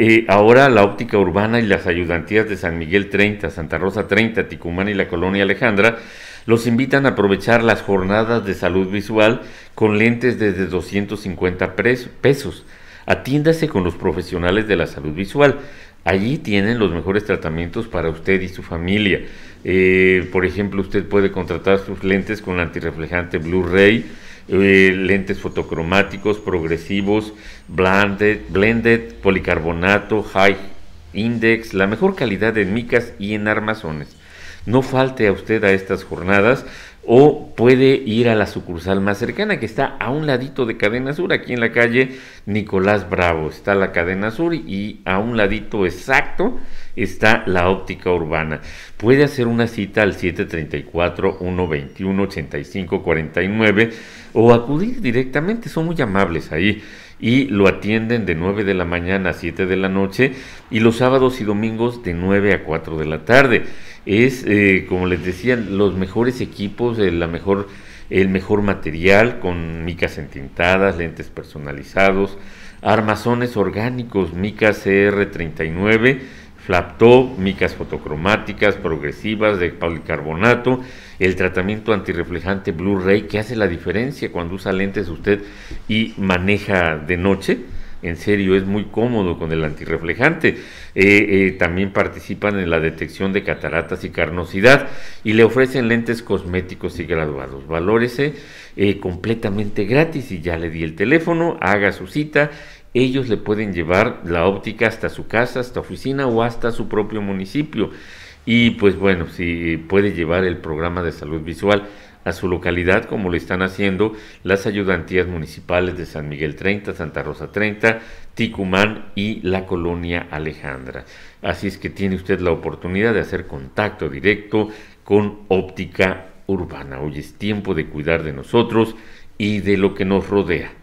Eh, ahora la óptica urbana y las ayudantías de San Miguel 30, Santa Rosa 30, Ticumán y la Colonia Alejandra los invitan a aprovechar las jornadas de salud visual con lentes desde 250 pesos. Atiéndase con los profesionales de la salud visual. Allí tienen los mejores tratamientos para usted y su familia. Eh, por ejemplo, usted puede contratar sus lentes con antirreflejante Blu-ray eh, lentes fotocromáticos, progresivos, blended, blended, policarbonato, high index, la mejor calidad en micas y en armazones no falte a usted a estas jornadas o puede ir a la sucursal más cercana que está a un ladito de Cadena Sur, aquí en la calle Nicolás Bravo. Está la Cadena Sur y a un ladito exacto está la óptica urbana. Puede hacer una cita al 734-121-8549 o acudir directamente, son muy amables ahí y lo atienden de 9 de la mañana a 7 de la noche y los sábados y domingos de 9 a 4 de la tarde es, eh, como les decía, los mejores equipos, eh, la mejor, el mejor material con micas entintadas, lentes personalizados, armazones orgánicos, micas CR39, flaptop, micas fotocromáticas progresivas de policarbonato, el tratamiento antirreflejante Blu-ray que hace la diferencia cuando usa lentes usted y maneja de noche en serio es muy cómodo con el antirreflejante. Eh, eh, también participan en la detección de cataratas y carnosidad y le ofrecen lentes cosméticos y graduados. Valórese eh, completamente gratis y ya le di el teléfono, haga su cita. Ellos le pueden llevar la óptica hasta su casa, hasta oficina o hasta su propio municipio. Y pues bueno, si puede llevar el programa de salud visual a su localidad, como lo están haciendo las ayudantías municipales de San Miguel 30, Santa Rosa 30, Ticumán y la colonia Alejandra. Así es que tiene usted la oportunidad de hacer contacto directo con óptica urbana. Hoy es tiempo de cuidar de nosotros y de lo que nos rodea.